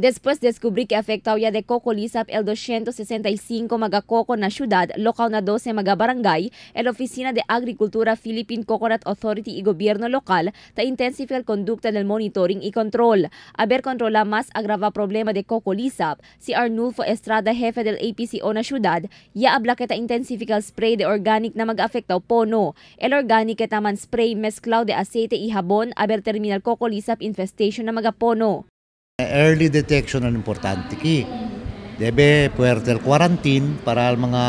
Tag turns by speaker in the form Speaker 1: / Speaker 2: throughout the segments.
Speaker 1: Después descubrí que afectado ya de Coco Lizap el 265 magacoco na ciudad, local na 12 magabarangay, el Oficina de Agricultura Philippine Coconut Authority y Gobierno Local ta intensifica el conducta del monitoring y control. Haber controla mas agrava problema de Coco Lizap, si Arnulfo Estrada, jefe del APCO na ciudad, ya habla que ta spray de organic na mag-afectaw pono. El organic man spray mesclado de aceite y jabon haber terminal Coco Lizap infestation na magapono.
Speaker 2: Eh, early detection ang importante key. Debe puerter quarantine para al mga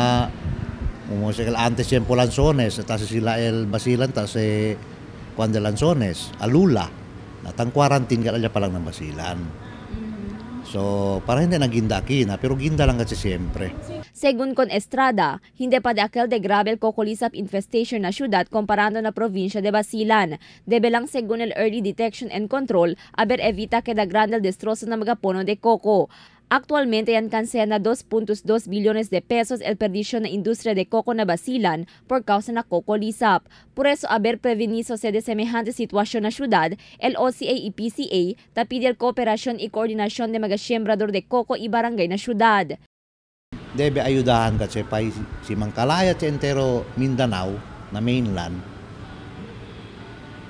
Speaker 2: umusikal antes tiempo lanzones, tas sila el basilan, tas eh, cuando lanzones, alula. Natang quarantine ka lang palang ng basilan. So, para hindi na ginda kina, pero ginda lang kasi siyempre.
Speaker 1: Segun con Estrada, hindi pa de aquel de grabe el cocolisap infestation na syudad comparando na provincia de Basilan. Debe lang segun el early detection and control, aber evita que da grande destrozo na mga puno de coco. Actualmente alcancen a 2.2 billones de pesos el perdicio na industria de coco na Basilan por causa na coco lisap. Por eso haber prevenido se de semejante situación na ciudad, el OCA y PCA tapid el cooperación y coordinación de magasiembrador de coco y barangay na ciudad.
Speaker 2: Debe ayudahan kasi pa si Mangkalaya at entero Mindanao na mainland.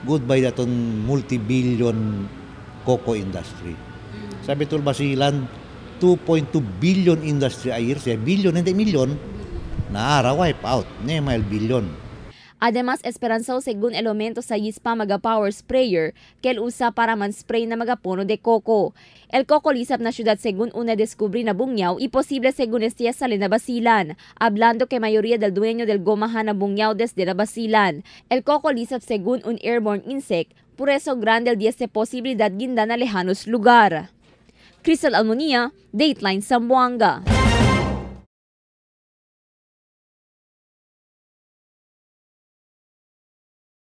Speaker 2: Goodbye daton multi-billion coco industry. Sabi basilan, 2.2 billion industry a year, siya billion, hindi million, na ara wipe out, na mail billion.
Speaker 1: Además, esperanzao según elementos sa Yispa Maga Power Sprayer, que usa para man spray na puno de coco. El coco lisap na ciudad según una descubri na bungyaw y según estia sa Basilan, hablando que mayoría del dueño del gomahan na bungyaw desde la Basilan. El coco lisap según un airborne insect, por eso grande el 10 de posibilidad ginda na lejanos lugar. Crystal Almonia, Dateline Sambuanga.